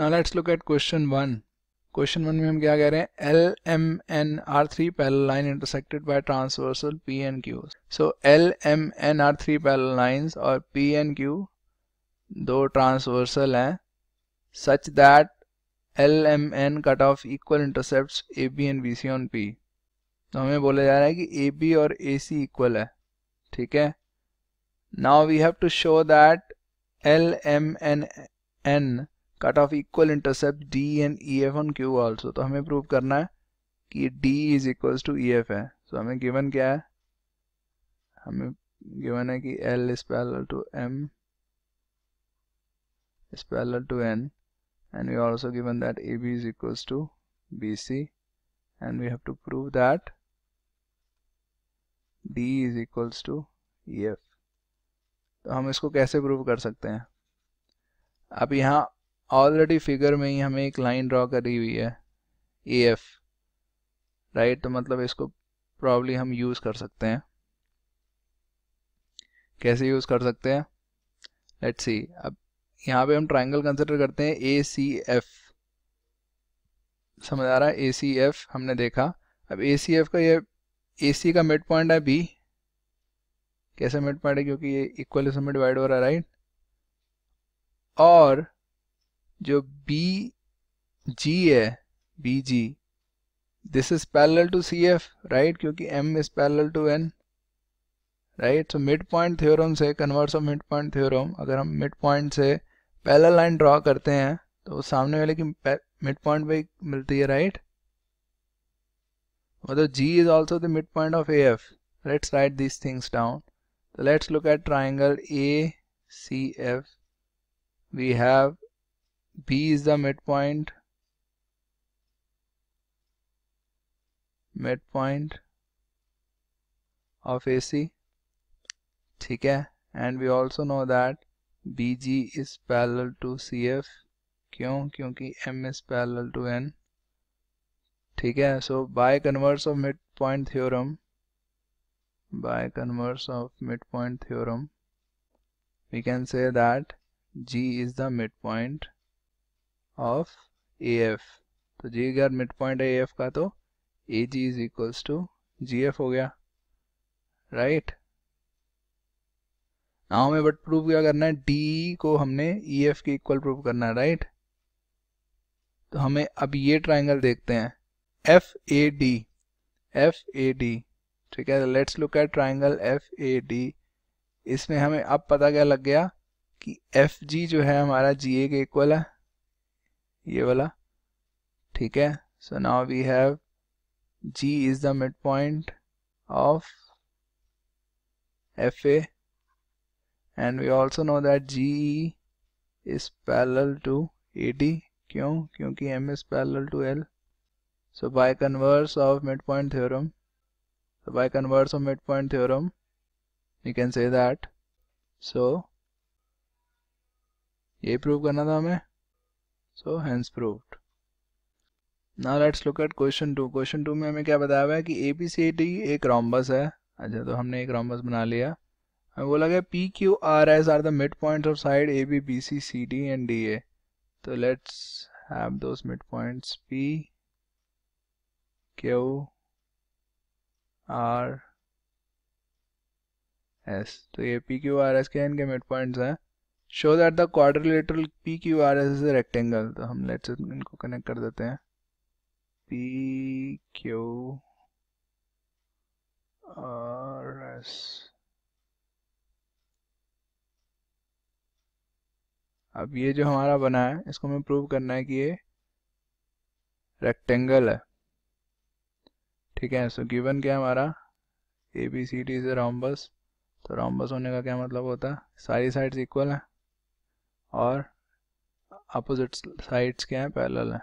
Now let's look at question one question one में हम क्या कह रहे हैं L M N R three parallel line intersected by transversal P N Q so L M N R three parallel line और P N Q दो transversal हैं such that L M N cut off equal intercept A B and B C on P तो हमें बोला जा रहा है कि ए बी और ए सी इक्वल है ठीक है now we have to show that L M N N cut off equal intercept D and E F on Q also तो हमें प्रूव करना है कि D is equal to E F है सो so, हमें गिवन क्या है हमें गिवन है कि L is parallel to M to N and we also given that A B is equal to B C and we have to prove that D is is to E F तो हम इसको कैसे prove कर सकते हैं अब यहाँ already figure में ही हमें एक लाइन ड्रॉ करी हुई है ए एफ राइट तो मतलब इसको प्रॉब्ली हम यूज़ कर सकते हैं कैसे यूज़ कर सकते हैं लेट सी अब यहाँ पे हम ट्राइंगल कंसिडर करते हैं ए सी एफ समझ आ रहा है ए सी एफ हमने देखा अब ए सी एफ का ये ए सी का मिड पॉइंट है बी कैसे मिड पॉइंट है क्योंकि ये इक्वल इसमें डिवाइड हो रहा है राइट और जो बी जी है B G this is parallel to C F right क्योंकि M is parallel to N right so mid point theorem से converse of mid point theorem अगर हम मिड पॉइंट से पैरेलल लाइन ड्रॉ करते हैं तो सामने वाले की मिड पॉइंट भी मिलती है राइट मतलब G is although g is also the midpoint of af let's write these things let's look at triangle A C F we have B is the midpoint midpoint of AC ठीक है and we also know that BG is parallel to CF क्यों क्योंकि M is parallel to N ठीक है so by converse of midpoint theorem by converse of midpoint theorem we can say that G is the midpoint of A F तो जी अगर mid midpoint है ए F का तो A G is equals to G F हो गया right now हमें but prove क्या करना है डी को हमने ई e एफ के इक्वल प्रूव करना है राइट तो हमें अब ये ट्राइंगल देखते हैं F A D F A D ठीक है let's look at triangle F A D इसमें हमें अब पता क्या लग गया कि एफ जी जो है हमारा जी ए के इक्वल है ये वाला ठीक है so now we have G is the midpoint of F and we also know that G is parallel to A D क्यों क्योंकि M is parallel to L so by converse of mid point theorem by converse of mid point theorem you can say that so यही prove करना था हमें so hence proved ना let's look at question two question two में हमें क्या बताया हुआ है कि ए बी सी डी एक रॉम्बस है अच्छा तो हमने एक रॉम्बस बना लिया हमें बोला गया P Q R S are the midpoint of side A B B C C D and D A तो लेट्स हैव दो midpoints P Q R S तो ये पी क्यू आर एस के इनके mid points हैं show that the quadrilateral P Q R S is rectangle तो हम let's इनको कनेक्ट कर देते हैं पी क्यू आर एस अब ये जो हमारा बना है इसको हमें प्रूव करना है कि ये रेक्टेंगल है ठीक है सो गिवन क्या हमारा A B C D is a rhombus तो रॉम्बस होने का क्या मतलब होता है सारी साइड्स इक्वल है और अपोजिट साइड्स क्या हैं पैरेलल हैं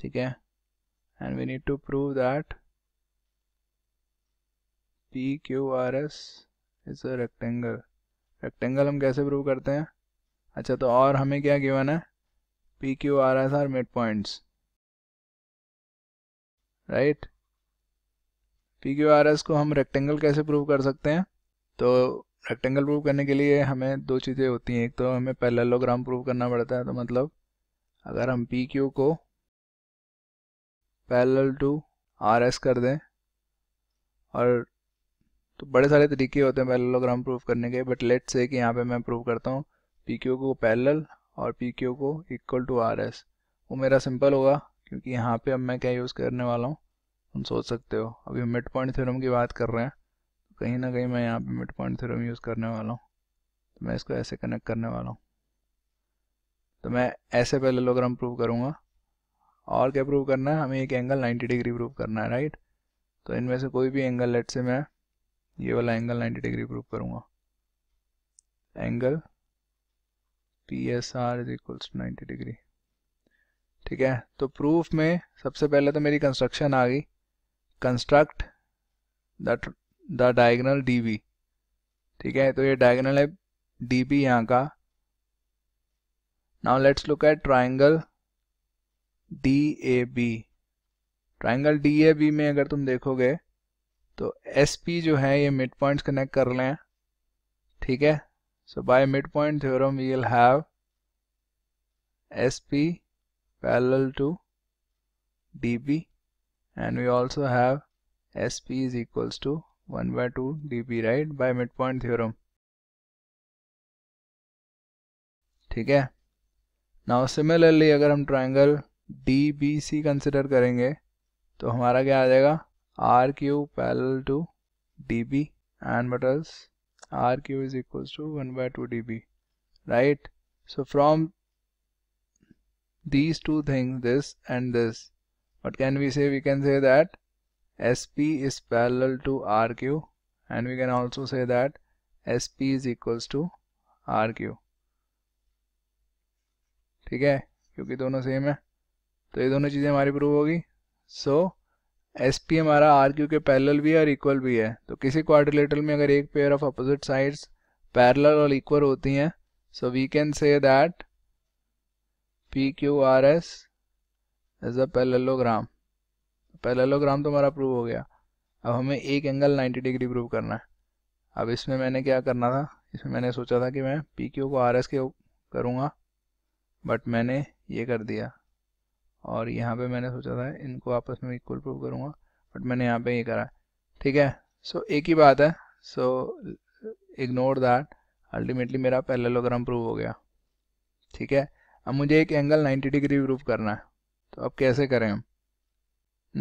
ठीक है and we need to prove that P Q R S is a rectangle rectangle हम कैसे प्रूव करते हैं अच्छा तो और हमें क्या गिवन है P Q R S are mid midpoints right P Q R S को हम रेक्टेंगल कैसे प्रूव कर सकते हैं तो रेक्टेंगल प्रूव करने के लिए हमें दो चीज़ें होती हैं एक तो हमें पैरेललोग्राम प्रूव करना पड़ता है तो मतलब अगर हम पी क्यू को पैरेलल टू आर एस कर दें और तो बड़े सारे तरीके होते हैं पैरेललोग्राम प्रूव करने के बट लेट्स से कि यहाँ पे मैं प्रूव करता हूँ पी क्यू को पैरेलल और पी क्यू को इक्वल टू आर एस वो मेरा सिंपल होगा क्योंकि यहाँ पे अब मैं क्या यूज़ करने वाला हूँ तुम सोच सकते हो अभी मिड पॉइंट थ्योरम की बात कर रहे हैं कहीं ना कहीं मैं यहाँ पे मिड पॉइंट थ्योरम यूज़ करने वाला हूँ तो मैं इसको ऐसे कनेक्ट करने वाला हूँ तो मैं ऐसे पहले राम प्रूव करूँगा और क्या प्रूव करना है हमें एक एंगल 90 डिग्री प्रूव करना है राइट तो इनमें से कोई भी एंगल लेट से मैं ये वाला एंगल 90 डिग्री प्रूव करूँगा angle P S R is equals to ninety degree ठीक है तो प्रूफ में सबसे पहले तो मेरी कंस्ट्रक्शन आ गई construct the the diagonal D B ठीक है तो ये डायगनल है डी बी यहाँ का now let's look at triangle D A B triangle D A B में अगर तुम देखोगे तो एस पी जो है ये मिड पॉइंट कनेक्ट कर लें ठीक है so by mid point theorem we will have S P parallel to D B and we also have S P is equals to 1 by 2 dp right by mid point theorem ठीक है now similarly अगर हम triangle D B C consider करेंगे तो हमारा क्या आ जाएगा R Q parallel to D B and but also R Q is equal to one by two D B right so from these two thing this and this what can we say we can say that SP is parallel to RQ and we can also say that SP is equals to RQ ठीक है क्योंकि दोनों same है तो ये दोनों चीज़ें हमारी प्रूव होगी सो एस पी हमारा आर क्यू के पैरेलल भी है और इक्वल भी है तो किसी क्वार्टिलेटर में अगर एक pair of opposite sides parallel और इक्वल होती हैं so we can say that P Q R S is a parallelogram parallelogram तो हमारा प्रूव हो गया अब हमें एक एंगल 90 डिग्री प्रूव करना है अब इसमें मैंने क्या करना था इसमें मैंने सोचा था कि मैं पी क्यू को आर एस के करूँगा बट मैंने ये कर दिया और यहाँ पे मैंने सोचा था इनको आपस में इक्वल प्रूव करूँगा बट मैंने यहाँ पे ये करा ठीक है सो so, एक ही बात है सो इग्नोर दैट अल्टीमेटली मेरा पैरेललोग्राम प्रूव हो गया ठीक है अब मुझे एक एंगल 90 डिग्री प्रूव करना है तो अब कैसे करें हम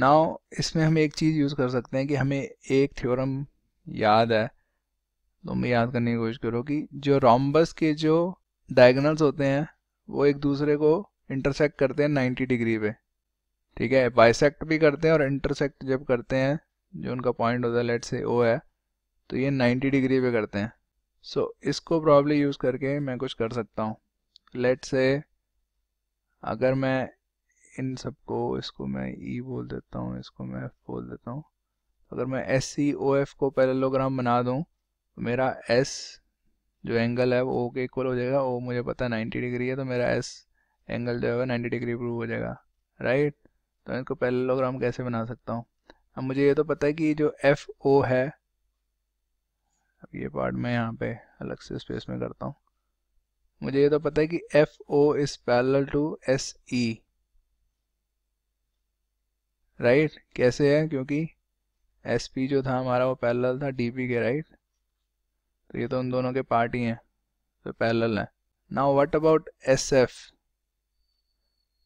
नाउ इसमें हम एक चीज़ यूज़ कर सकते हैं कि हमें एक थ्योरम याद है तो मैं याद करने की कोशिश करो कि जो रॉम्बस के जो डायगनल्स होते हैं वो एक दूसरे को इंटरसेक्ट करते हैं 90 डिग्री पे ठीक है बाइसेक्ट भी करते हैं और इंटरसेक्ट जब करते हैं जो उनका पॉइंट होता है लेट से ओ है तो ये 90 डिग्री पे करते हैं सो so, इसको प्रॉब्ली यूज़ करके मैं कुछ कर सकता हूँ लेट से अगर मैं इन सबको इसको मैं ई e बोल देता हूँ इसको मैं एफ बोल देता हूँ अगर मैं एस सी ओ एफ को पैरेलोग्राम बना दूँ तो मेरा एस जो एंगल है वो के इक्वल हो जाएगा वो मुझे पता है नाइन्टी डिग्री है तो मेरा एस एंगल जो है वो नाइन्टी डिग्री प्रूव हो जाएगा राइट तो इनको इसको पैरेलोग्राम कैसे बना सकता हूँ अब मुझे ये तो पता है कि जो एफ ओ है अब ये पार्ट मैं यहाँ पे अलग से स्पेस में करता हूँ मुझे ये तो पता है कि F O is parallel to S E right right? कैसे है क्योंकि एस पी जो था हमारा वो पैरल था डी पी के राइट right? तो ये तो उन दोनों के पार्ट ही हैं तो पैरल है now what about S F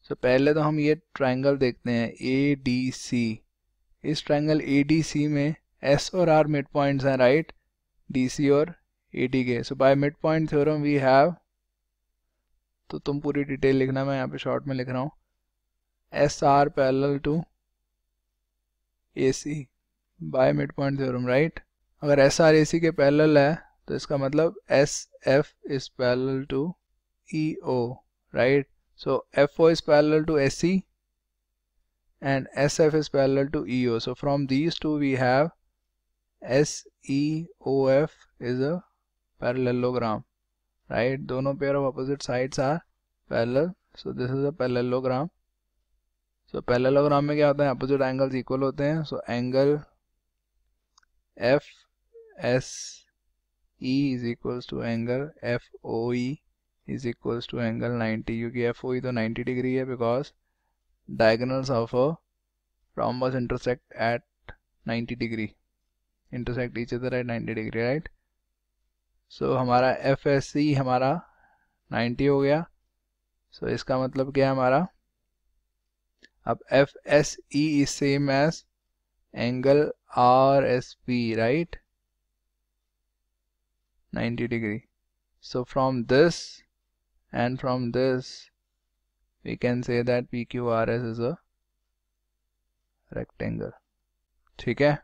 so पहले तो हम ये ट्रायंगल देखते हैं ए डी सी इस ट्रायंगल ए डी सी में एस और आर मिड पॉइंट्स हैं राइट डी सी और ए डी के so by mid point theorem we have तो तुम पूरी डिटेल लिखना मैं यहाँ पे शॉर्ट में लिख रहा हूँ S R parallel to A C by mid point theorem right अगर एस आर ए सी के पैरेलल है तो इसका मतलब S F is parallel to E O right so F O is parallel to S C and S F is parallel to E O so from these two we have S E O F is a parallelogram right दोनों pair of opposite sides are parallel so this is a parallelogram so so, parallelogram में क्या होता है opposite angles equal होते हैं so angle F S E is equals to angle F O E is equals to angle 90 क्योंकि F O ई तो 90 degree है because diagonals of a bus intersect at 90 degree intersect each other at 90 degree right so हमारा F S C हमारा 90 हो गया सो so, इसका मतलब क्या है हमारा अब FSE is same as angle RSP, right? 90 degree so from this and from this we can say that PQRS is a rectangle ठीक है